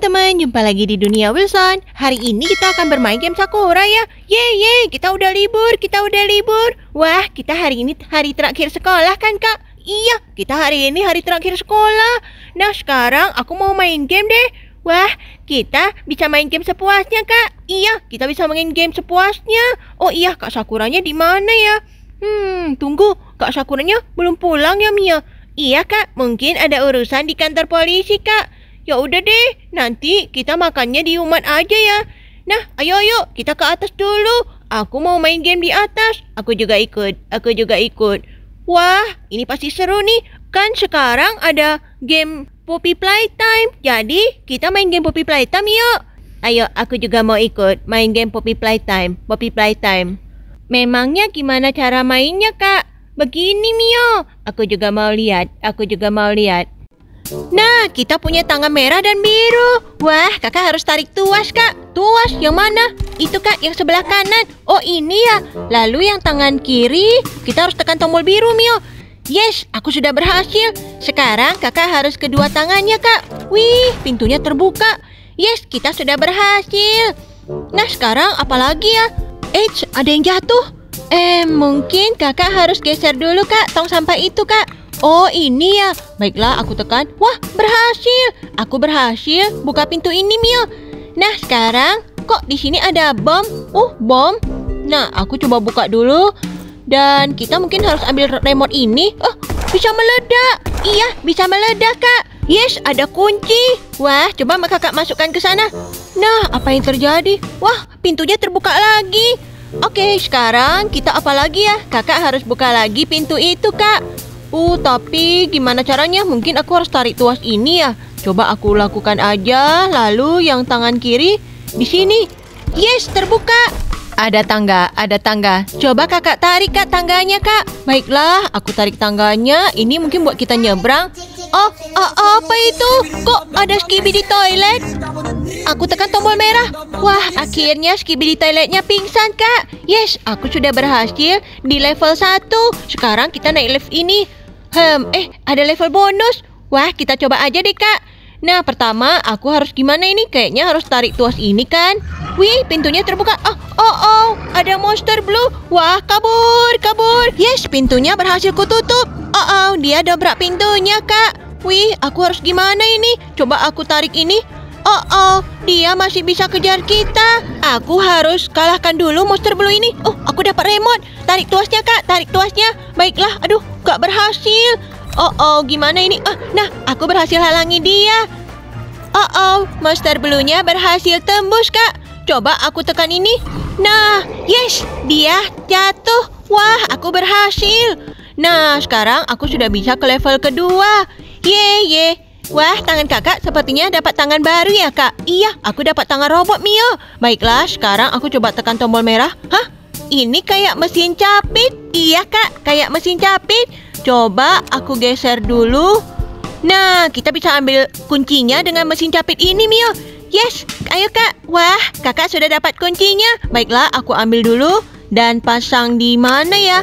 teman-teman, jumpa lagi di Dunia Wilson Hari ini kita akan bermain game Sakura ya Yeay, yeay, kita udah libur, kita udah libur Wah, kita hari ini hari terakhir sekolah kan kak? Iya, kita hari ini hari terakhir sekolah Nah sekarang aku mau main game deh Wah, kita bisa main game sepuasnya kak Iya, kita bisa main game sepuasnya Oh iya, kak Sakuranya di mana ya? Hmm, tunggu, kak Sakuranya belum pulang ya Mia Iya kak, mungkin ada urusan di kantor polisi kak Ya udah deh, nanti kita makannya di umat aja ya. Nah, ayo ayo, kita ke atas dulu. Aku mau main game di atas. Aku juga ikut, aku juga ikut. Wah, ini pasti seru nih. Kan sekarang ada game Poppy Playtime. Jadi, kita main game Poppy Playtime yuk. Ayo, aku juga mau ikut main game Poppy Playtime. Poppy Playtime. Memangnya gimana cara mainnya, Kak? Begini, Mio. Aku juga mau lihat. Aku juga mau lihat. Nah, kita punya tangan merah dan biru. Wah, kakak harus tarik tuas, kak. Tuas, yang mana? Itu, kak, yang sebelah kanan. Oh, ini ya. Lalu yang tangan kiri, kita harus tekan tombol biru, Mio. Yes, aku sudah berhasil. Sekarang kakak harus kedua tangannya, kak. Wih, pintunya terbuka. Yes, kita sudah berhasil. Nah, sekarang apalagi ya? Eits, ada yang jatuh. Eh, mungkin kakak harus geser dulu, kak, tong sampah itu, kak. Oh ini ya, baiklah aku tekan. Wah berhasil, aku berhasil buka pintu ini Mil. Nah sekarang kok di sini ada bom? Uh bom. Nah aku coba buka dulu dan kita mungkin harus ambil remote ini. Oh bisa meledak. Iya bisa meledak kak. Yes ada kunci. Wah coba kakak masukkan ke sana. Nah apa yang terjadi? Wah pintunya terbuka lagi. Oke sekarang kita apa lagi ya? Kakak harus buka lagi pintu itu kak. Uh, tapi gimana caranya? Mungkin aku harus tarik tuas ini ya. Coba aku lakukan aja, lalu yang tangan kiri di sini. Yes, terbuka. Ada tangga, ada tangga. Coba kakak tarik kak tangganya kak. Baiklah, aku tarik tangganya. Ini mungkin buat kita nyebrang. Oh, oh, oh apa itu? Kok ada skibi di toilet? Aku tekan tombol merah. Wah, akhirnya skibi di toiletnya pingsan kak. Yes, aku sudah berhasil di level 1. Sekarang kita naik lift ini. Hmm, eh ada level bonus. Wah, kita coba aja deh, Kak. Nah, pertama aku harus gimana ini? Kayaknya harus tarik tuas ini kan? Wih, pintunya terbuka. Oh, oh, oh, ada monster blue. Wah, kabur, kabur. Yes, pintunya berhasil kututup. Oh, oh, dia dobrak pintunya, Kak. Wih, aku harus gimana ini? Coba aku tarik ini. Oh, oh, dia masih bisa kejar kita. Aku harus kalahkan dulu monster blue ini. Oh, aku dapat remote. Tarik tuasnya, Kak. Tarik tuasnya. Baiklah. Aduh, gak berhasil. Oh, oh, gimana ini? Ah, nah, aku berhasil halangi dia. Oh, oh, monster blue berhasil tembus, Kak. Coba aku tekan ini. Nah, yes, dia jatuh. Wah, aku berhasil. Nah, sekarang aku sudah bisa ke level kedua. Ye, ye. Wah, tangan kakak sepertinya dapat tangan baru ya, Kak. Iya, aku dapat tangan robot, Mio. Baiklah, sekarang aku coba tekan tombol merah. Hah? Ini kayak mesin capit. Iya, Kak, kayak mesin capit. Coba aku geser dulu. Nah, kita bisa ambil kuncinya dengan mesin capit ini, Mio. Yes, ayo Kak. Wah, kakak sudah dapat kuncinya. Baiklah, aku ambil dulu dan pasang di mana ya?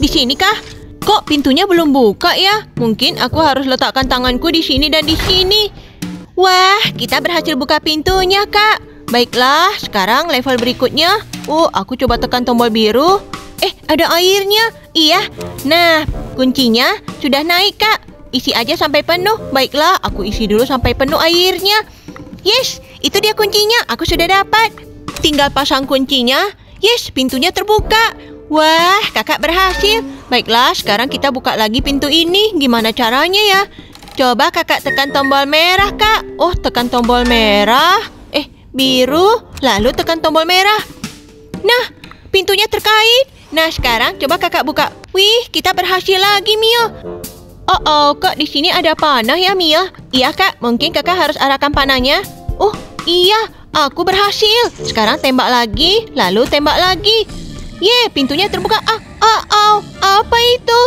Di sini kak. Kok pintunya belum buka ya? Mungkin aku harus letakkan tanganku di sini dan di sini. Wah, kita berhasil buka pintunya, Kak. Baiklah, sekarang level berikutnya. Oh, aku coba tekan tombol biru. Eh, ada airnya. Iya. Nah, kuncinya sudah naik, Kak. Isi aja sampai penuh. Baiklah, aku isi dulu sampai penuh airnya. Yes, itu dia kuncinya. Aku sudah dapat. Tinggal pasang kuncinya. Yes, pintunya terbuka. Wah, kakak berhasil. Baiklah, sekarang kita buka lagi pintu ini. Gimana caranya ya? Coba kakak tekan tombol merah, kak. Oh, tekan tombol merah. Eh, biru. Lalu tekan tombol merah. Nah, pintunya terkait. Nah, sekarang coba kakak buka. Wih, kita berhasil lagi, Mio. Oh, oh, kak, di sini ada panah ya, Mio? Iya, kak. Mungkin kakak harus arahkan panahnya. Oh, iya. Aku berhasil. Sekarang tembak lagi, lalu tembak lagi. Ye, pintunya terbuka. Ah, oh, oh, apa itu?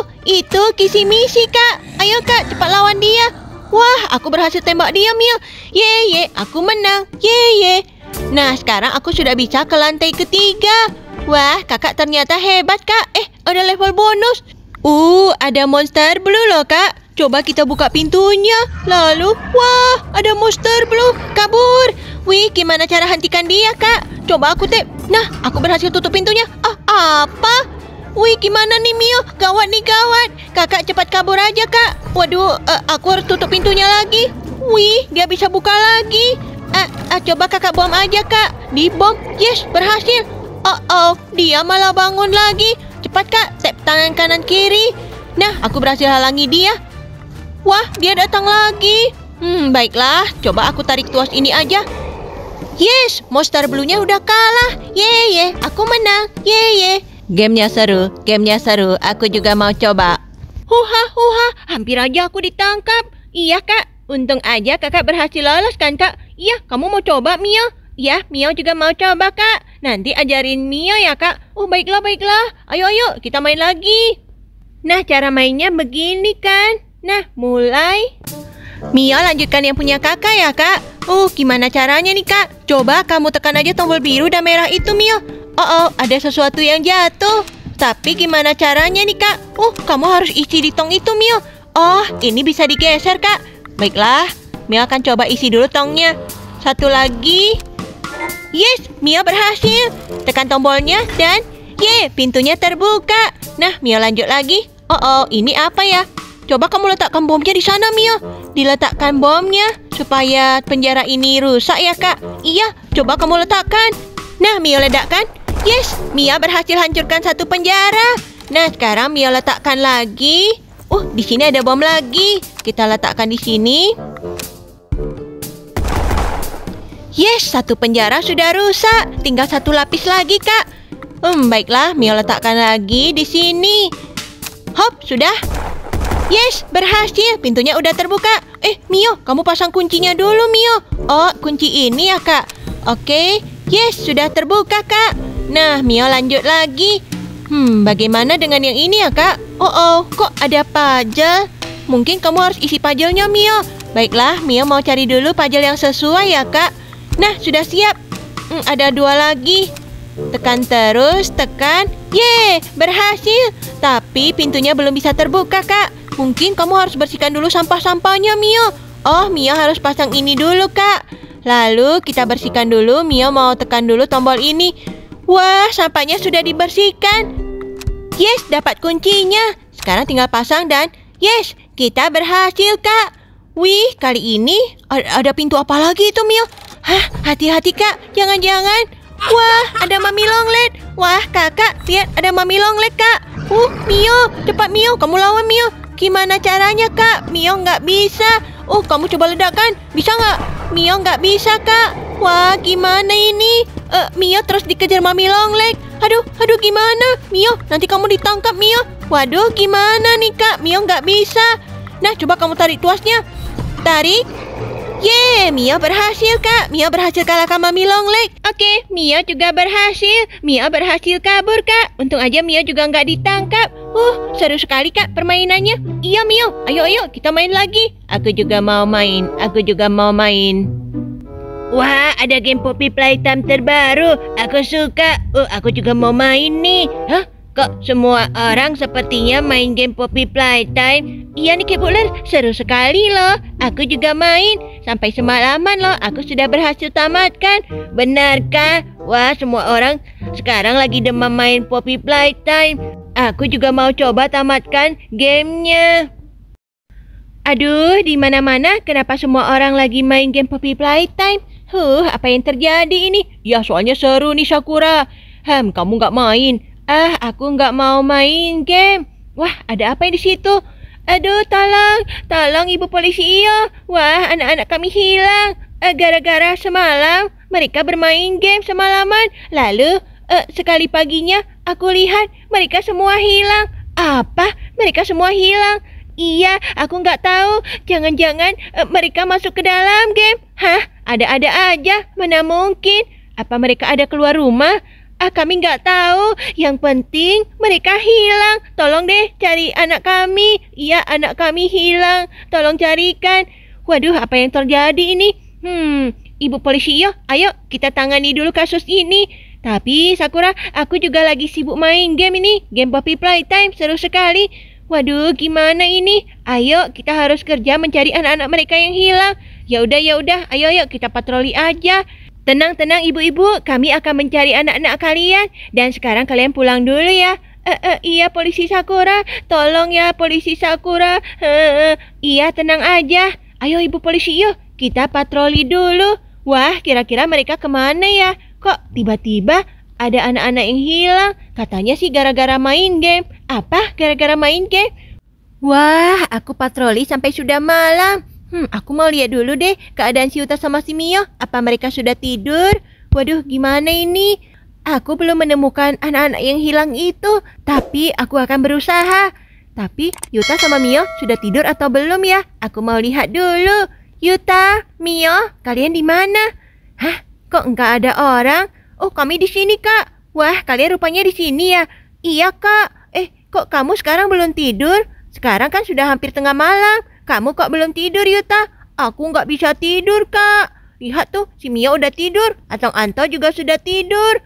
Itu kisi misi, Kak. Ayo, Kak, cepat lawan dia. Wah, aku berhasil tembak dia, Mil. Ye, ye, aku menang. Ye, ye. Nah, sekarang aku sudah bisa ke lantai ketiga. Wah, kakak ternyata hebat, Kak. Eh, ada level bonus. Uh, ada monster blue loh, Kak. Coba kita buka pintunya. Lalu, wah, ada monster blue. Kabur. Wih, gimana cara hentikan dia, Kak? Coba aku tep. Nah, aku berhasil tutup pintunya. Ah, apa? Wih, gimana nih Mio? Gawat nih gawat. Kakak cepat kabur aja, Kak. Waduh, uh, aku harus tutup pintunya lagi. Wih, dia bisa buka lagi. Uh, uh, coba kakak bom aja, Kak. di bom Yes, berhasil. Oh, oh, dia malah bangun lagi. Cepat, Kak. Tap tangan kanan kiri. Nah, aku berhasil halangi dia. Wah, dia datang lagi. Hmm, baiklah. Coba aku tarik tuas ini aja. Yes, monster bluenya udah kalah. Ye ye, aku menang. Ye ye. Gamenya seru, gamenya seru. Aku juga mau coba. Huha huha, hampir aja aku ditangkap. Iya kak, untung aja kakak berhasil lolos kan kak. Iya, kamu mau coba Mio? Iya, Mio juga mau coba kak. Nanti ajarin Mio ya kak. Oh baiklah baiklah. Ayo ayo, kita main lagi. Nah cara mainnya begini kan. Nah mulai. Mia lanjutkan yang punya kakak ya kak Uh gimana caranya nih kak Coba kamu tekan aja tombol biru dan merah itu Mia Oh oh ada sesuatu yang jatuh Tapi gimana caranya nih kak Uh kamu harus isi di tong itu Mia Oh ini bisa digeser kak Baiklah Mia akan coba isi dulu tongnya Satu lagi Yes Mia berhasil Tekan tombolnya dan Ye pintunya terbuka Nah Mia lanjut lagi Oh oh ini apa ya Coba kamu letakkan bomnya di sana Mia diletakkan bomnya supaya penjara ini rusak ya, Kak? Iya, coba kamu letakkan. Nah, mia ledakan. Yes, Mia berhasil hancurkan satu penjara. Nah, sekarang Mia letakkan lagi. Uh, di sini ada bom lagi. Kita letakkan di sini. Yes, satu penjara sudah rusak. Tinggal satu lapis lagi, Kak. Hmm, baiklah, mia letakkan lagi di sini. Hop, sudah. Yes, berhasil. Pintunya udah terbuka. Eh, Mio, kamu pasang kuncinya dulu, Mio. Oh, kunci ini ya, Kak. Oke, yes, sudah terbuka, Kak. Nah, Mio lanjut lagi. Hmm, bagaimana dengan yang ini ya, Kak? Oh, oh, kok ada pajel? Mungkin kamu harus isi pajelnya, Mio. Baiklah, Mio mau cari dulu pajel yang sesuai ya, Kak. Nah, sudah siap. Hmm, ada dua lagi. Tekan terus, tekan. Yeay, berhasil. Tapi pintunya belum bisa terbuka, Kak. Mungkin kamu harus bersihkan dulu sampah-sampahnya, Mio. Oh, Mio harus pasang ini dulu, Kak. Lalu kita bersihkan dulu, Mio mau tekan dulu tombol ini. Wah, sampahnya sudah dibersihkan. Yes, dapat kuncinya. Sekarang tinggal pasang dan yes, kita berhasil, Kak. Wih, kali ini ada pintu apa lagi itu, Mio? Hah, hati-hati, Kak. Jangan-jangan. Wah, ada Mami Longlet. Wah, kakak, lihat ada Mami Longlet, kak. Uh, Mio, cepat Mio, kamu lawan Mio. Gimana caranya, Kak? Mio nggak bisa. Oh, kamu coba ledakan. Bisa nggak? Mio nggak bisa, Kak. Wah, gimana ini? Uh, Mio terus dikejar Mami Longleg. Aduh, aduh gimana? Mio, nanti kamu ditangkap, Mio. Waduh, gimana nih, Kak? Mio nggak bisa. Nah, coba kamu tarik tuasnya. Tarik, Yeay, Mia berhasil, Kak. Mia berhasil kalahkan Mami Long Leg. Oke, Mia juga berhasil. Mia berhasil kabur, Kak. Untung aja Mia juga nggak ditangkap. Uh, seru sekali kak permainannya. Iya Mio, ayo ayo kita main lagi. Aku juga mau main, aku juga mau main. Wah, ada game Poppy Playtime terbaru. Aku suka. uh, aku juga mau main nih. Hah? Kok semua orang sepertinya main game Poppy Playtime? Iya nih kepuler seru sekali loh. Aku juga main. Sampai semalaman loh, aku sudah berhasil tamatkan. Benarkah? Wah, semua orang sekarang lagi demam main Poppy Playtime. Aku juga mau coba tamatkan gamenya. Aduh, di mana-mana kenapa semua orang lagi main game Poppy Playtime? Huh, apa yang terjadi ini? Ya, soalnya seru nih Sakura. Hem, kamu gak main. Ah, aku nggak mau main game. Wah, ada apa di situ? Aduh, tolong, tolong ibu polisi iyo. Wah, anak-anak kami hilang. Eh, gara-gara semalam mereka bermain game semalaman. Lalu uh, sekali paginya aku lihat mereka semua hilang. Apa? Mereka semua hilang? Iya, aku nggak tahu. Jangan-jangan uh, mereka masuk ke dalam game. Hah? Ada-ada aja. Mana mungkin? Apa mereka ada keluar rumah? Ah, kami nggak tahu. Yang penting mereka hilang. Tolong deh cari anak kami. Iya, anak kami hilang. Tolong carikan. Waduh, apa yang terjadi ini? Hmm, ibu polisi yo, iya. ayo kita tangani dulu kasus ini. Tapi Sakura, aku juga lagi sibuk main game ini. Game Poppy Playtime seru sekali. Waduh, gimana ini? Ayo, kita harus kerja mencari anak-anak mereka yang hilang. Ya udah, ya udah. Ayo, ayo kita patroli aja. Tenang-tenang ibu-ibu, kami akan mencari anak-anak kalian. Dan sekarang kalian pulang dulu ya. E -e, iya polisi Sakura, tolong ya polisi Sakura. E -e, iya tenang aja. Ayo ibu polisi yuk, kita patroli dulu. Wah, kira-kira mereka kemana ya? Kok tiba-tiba ada anak-anak yang hilang? Katanya sih gara-gara main game. Apa gara-gara main game? Wah, aku patroli sampai sudah malam. Hmm, aku mau lihat dulu deh keadaan si Uta sama si Mio. Apa mereka sudah tidur? Waduh, gimana ini? Aku belum menemukan anak-anak yang hilang itu, tapi aku akan berusaha. Tapi Yuta sama Mio sudah tidur atau belum ya? Aku mau lihat dulu. Yuta, Mio, kalian di mana? Hah? Kok enggak ada orang? Oh, kami di sini, Kak. Wah, kalian rupanya di sini ya. Iya, Kak. Eh, kok kamu sekarang belum tidur? Sekarang kan sudah hampir tengah malam. Kamu kok belum tidur, Yuta? Aku nggak bisa tidur, Kak. Lihat tuh, si Mia udah tidur. Atau anto juga sudah tidur.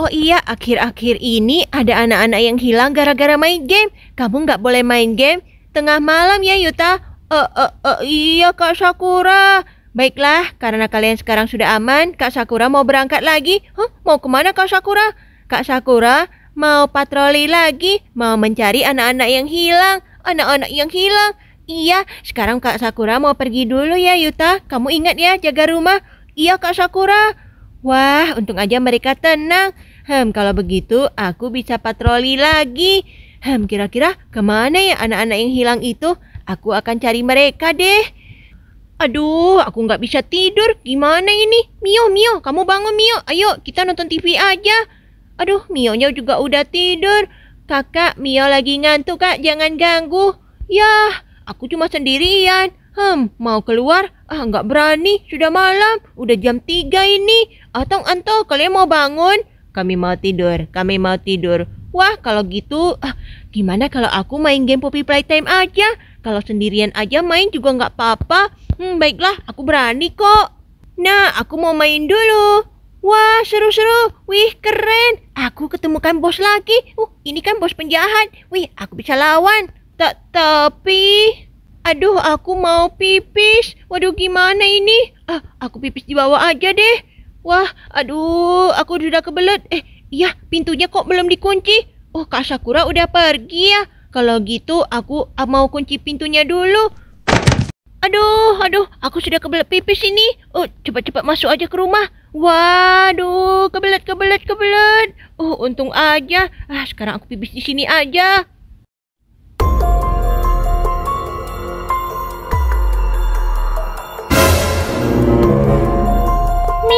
Oh iya, akhir-akhir ini ada anak-anak yang hilang gara-gara main game. Kamu nggak boleh main game tengah malam ya, Yuta. Uh, uh, uh, iya, Kak Sakura. Baiklah, karena kalian sekarang sudah aman, Kak Sakura mau berangkat lagi. Huh, mau kemana Kak Sakura? Kak Sakura mau patroli lagi, mau mencari anak-anak yang hilang. Anak-anak yang hilang. Iya, sekarang Kak Sakura mau pergi dulu ya Yuta. Kamu ingat ya jaga rumah. Iya Kak Sakura. Wah, untung aja mereka tenang. Hmm, kalau begitu aku bisa patroli lagi. Hmm, kira-kira kemana ya anak-anak yang hilang itu? Aku akan cari mereka deh. Aduh, aku nggak bisa tidur. Gimana ini? Mio, Mio, kamu bangun Mio. Ayo, kita nonton TV aja. Aduh, mio Mionya juga udah tidur. Kakak, Mio lagi ngantuk kak, jangan ganggu. Yah, Aku cuma sendirian. Hmm, mau keluar? Ah, nggak berani. Sudah malam. Udah jam tiga ini. Atong Anto, kalian mau bangun? Kami mau tidur. Kami mau tidur. Wah, kalau gitu, ah, gimana kalau aku main game Poppy Playtime aja? Kalau sendirian aja main juga nggak apa-apa. Hmm, baiklah, aku berani kok. Nah, aku mau main dulu. Wah, seru-seru. Wih, keren. Aku ketemukan bos lagi. Uh, ini kan bos penjahat. Wih, aku bisa lawan tak tapi aduh aku mau pipis waduh gimana ini ah aku pipis di bawah aja deh wah aduh aku sudah kebelet eh iya pintunya kok belum dikunci oh Kak Sakura udah pergi ya kalau gitu aku ah, mau kunci pintunya dulu Aduh, aduh, aku sudah kebelet pipis ini. Oh, cepat-cepat masuk aja ke rumah. Waduh, kebelet, kebelet, kebelet. Oh, untung aja. Ah, sekarang aku pipis di sini aja.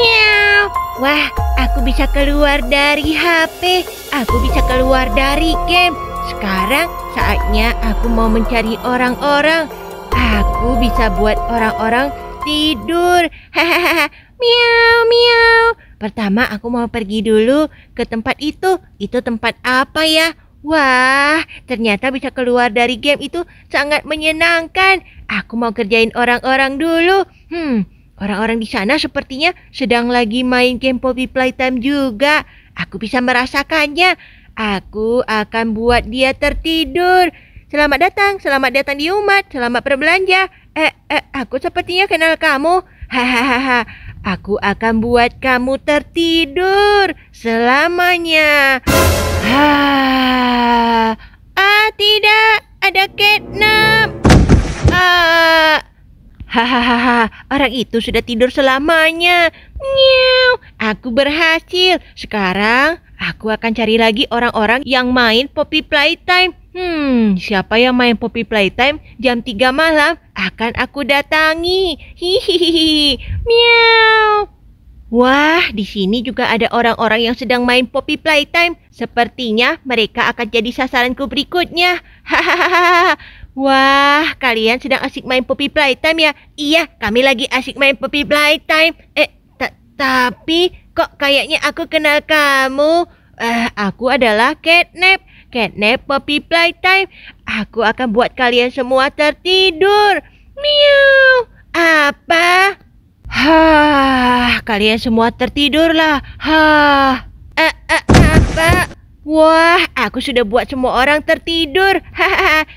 Miau. Wah, aku bisa keluar dari HP. Aku bisa keluar dari game. Sekarang saatnya aku mau mencari orang-orang. Aku bisa buat orang-orang tidur. Hahaha. miau, miau. Pertama aku mau pergi dulu ke tempat itu. Itu tempat apa ya? Wah, ternyata bisa keluar dari game itu sangat menyenangkan. Aku mau kerjain orang-orang dulu. Hmm, Orang-orang di sana sepertinya sedang lagi main game Poppy Playtime juga. Aku bisa merasakannya. Aku akan buat dia tertidur. Selamat datang, selamat datang di umat, selamat berbelanja. Eh, eh, aku sepertinya kenal kamu. Hahaha, aku akan buat kamu tertidur selamanya. Ah, ah tidak, ada catnap. Ah, Hahaha, orang itu sudah tidur selamanya. Nyiu, aku berhasil. Sekarang aku akan cari lagi orang-orang yang main Poppy Playtime. Hmm, siapa yang main Poppy Playtime jam 3 malam akan aku datangi. Hihihi. Miau. Wah, di sini juga ada orang-orang yang sedang main Poppy Playtime. Sepertinya mereka akan jadi sasaranku berikutnya. Hahaha. Wah, kalian sedang asik main Poppy Playtime ya? Iya, kami lagi asik main Poppy Playtime. Eh, ta tapi kok kayaknya aku kenal kamu? Eh, aku adalah Catnap. Catnap Poppy Playtime. Aku akan buat kalian semua tertidur. Miau. Apa? Hah, kalian semua tertidurlah. Hah. Eh, eh, apa? Wah, aku sudah buat semua orang tertidur.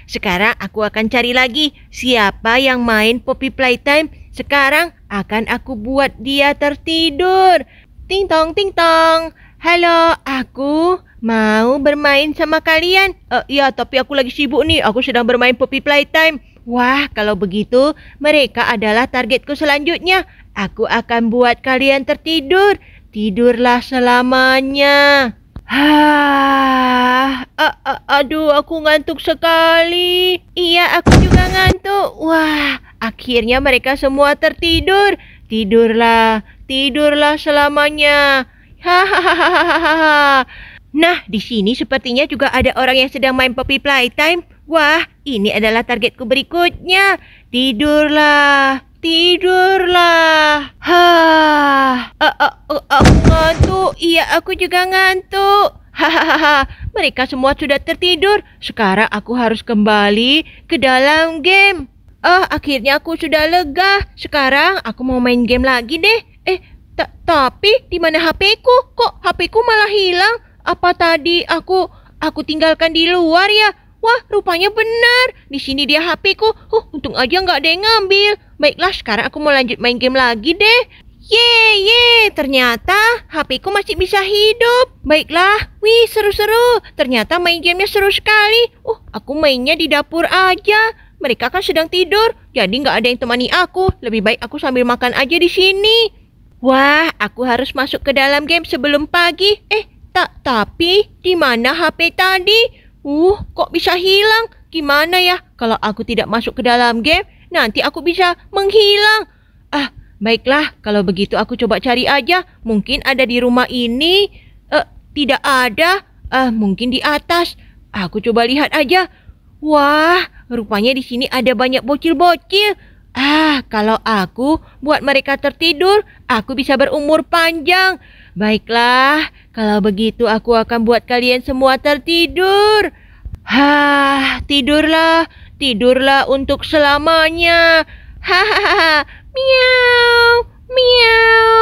Sekarang aku akan cari lagi siapa yang main Poppy Playtime. Sekarang akan aku buat dia tertidur. Ting tong ting tong. Halo, aku mau bermain sama kalian. Uh, iya, tapi aku lagi sibuk nih. Aku sedang bermain Poppy Playtime. Wah, kalau begitu mereka adalah targetku selanjutnya. Aku akan buat kalian tertidur. Tidurlah selamanya. Ah, eh, eh, aduh aku ngantuk sekali. Iya, aku juga ngantuk. Wah, akhirnya mereka semua tertidur. Tidurlah, tidurlah selamanya. Hahaha. nah, di sini sepertinya juga ada orang yang sedang main Poppy Playtime. Wah, ini adalah targetku berikutnya. Tidurlah. Tidurlah. Hah. aku eh, eh, eh, ngantuk. Iya, aku juga ngantuk. Hahaha, mereka semua sudah tertidur. Sekarang aku harus kembali ke dalam game. Oh, akhirnya aku sudah lega. Sekarang aku mau main game lagi deh. Eh, tapi di mana HP-ku? Kok HP-ku malah hilang? Apa tadi aku aku tinggalkan di luar ya? Wah, rupanya benar. Di sini dia HP-ku. Huh, untung aja nggak ada yang ngambil. Baiklah, sekarang aku mau lanjut main game lagi deh. Ye, ye, ternyata HP-ku masih bisa hidup. Baiklah, wih seru-seru. Ternyata main gamenya seru sekali. Uh, aku mainnya di dapur aja. Mereka kan sedang tidur, jadi nggak ada yang temani aku. Lebih baik aku sambil makan aja di sini. Wah, aku harus masuk ke dalam game sebelum pagi. Eh, tak tapi di mana HP tadi? Uh, kok bisa hilang? Gimana ya? Kalau aku tidak masuk ke dalam game, nanti aku bisa menghilang. Ah, baiklah. Kalau begitu aku coba cari aja. Mungkin ada di rumah ini. Eh, tidak ada. Eh, mungkin di atas. Aku coba lihat aja. Wah, rupanya di sini ada banyak bocil-bocil. Ah, kalau aku buat mereka tertidur, aku bisa berumur panjang. Baiklah, kalau begitu aku akan buat kalian semua tertidur. Hah, tidurlah, tidurlah untuk selamanya. Hahaha, miau, miau.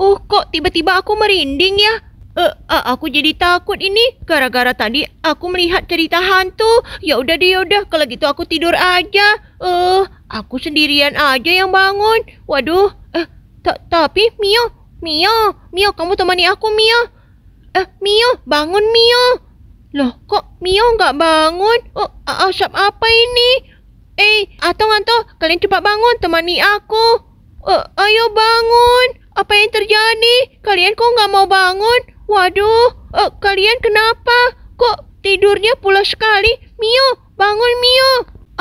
Oh, kok tiba-tiba aku merinding ya? Eh, uh, aku jadi takut ini gara-gara tadi aku melihat cerita hantu. Ya udah deh, ya udah kalau gitu aku tidur aja. Eh, uh, aku sendirian aja yang bangun. Waduh, eh uh, tapi Mio, Mio, Mio kamu temani aku Mio. Eh, uh, Mio, bangun Mio. Loh, kok Mio nggak bangun? Oh, asap apa ini? Eh, atong Anto, kalian cepat bangun, temani aku. Uh, ayo bangun. Apa yang terjadi? Kalian kok nggak mau bangun? Waduh, uh, kalian kenapa? Kok tidurnya pulas sekali? Mio, bangun Mio.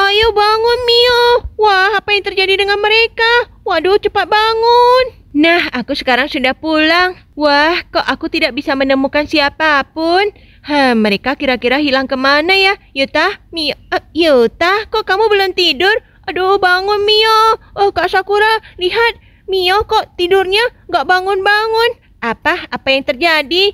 Ayo bangun Mio. Wah, apa yang terjadi dengan mereka? Waduh, cepat bangun. Nah, aku sekarang sudah pulang. Wah, kok aku tidak bisa menemukan siapapun? Ha, mereka kira-kira hilang kemana ya? Yuta, ya Mio, uh, eh, Yuta, ya kok kamu belum tidur? Aduh, bangun Mio. Oh, Kak Sakura, lihat. Mio kok tidurnya nggak bangun-bangun. Apa? Apa yang terjadi?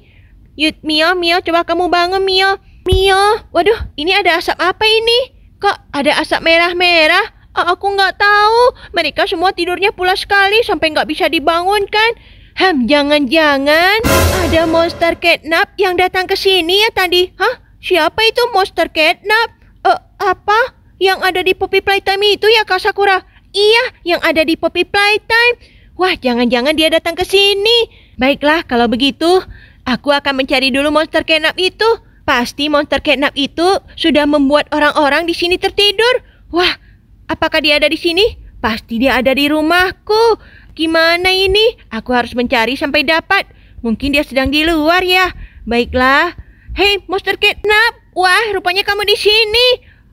Yut, Mio, Mio, coba kamu bangun Mio. Mio, waduh, ini ada asap apa ini? Kok ada asap merah-merah? Oh, aku nggak tahu. Mereka semua tidurnya pula sekali sampai nggak bisa dibangunkan. Hem, jangan-jangan ada monster catnap yang datang ke sini ya tadi. Hah? Siapa itu monster catnap? Eh, uh, apa? Yang ada di Poppy Playtime itu ya Kak Sakura? Iya, yang ada di Poppy Playtime. Wah, jangan-jangan dia datang ke sini. Baiklah, kalau begitu, aku akan mencari dulu monster catnap itu. Pasti monster catnap itu sudah membuat orang-orang di sini tertidur. Wah, apakah dia ada di sini? Pasti dia ada di rumahku. Gimana ini? Aku harus mencari sampai dapat. Mungkin dia sedang di luar ya. Baiklah. Hei, monster nap. Wah, rupanya kamu di sini.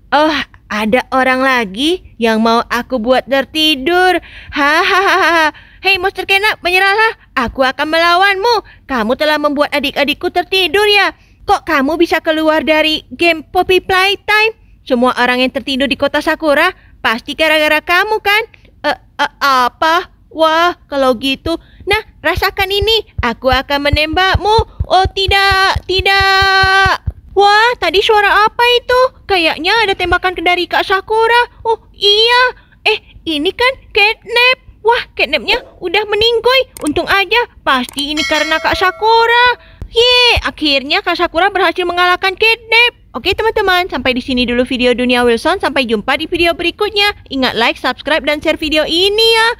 Oh, ada orang lagi yang mau aku buat tertidur. Hahaha. Hei, monster nap. menyerahlah. Aku akan melawanmu. Kamu telah membuat adik-adikku tertidur ya. Kok kamu bisa keluar dari game Poppy Playtime? Semua orang yang tertidur di kota Sakura pasti gara-gara kamu kan? Eh, uh, uh, apa? Wah, kalau gitu, nah rasakan ini. Aku akan menembakmu. Oh tidak, tidak. Wah, tadi suara apa itu? Kayaknya ada tembakan dari Kak Sakura. Oh iya, eh ini kan catnap. Wah, catnapnya udah meninggoy. Untung aja, pasti ini karena Kak Sakura. Yeay, akhirnya Kak Sakura berhasil mengalahkan catnap. Oke teman-teman, sampai di sini dulu video Dunia Wilson. Sampai jumpa di video berikutnya. Ingat like, subscribe, dan share video ini ya.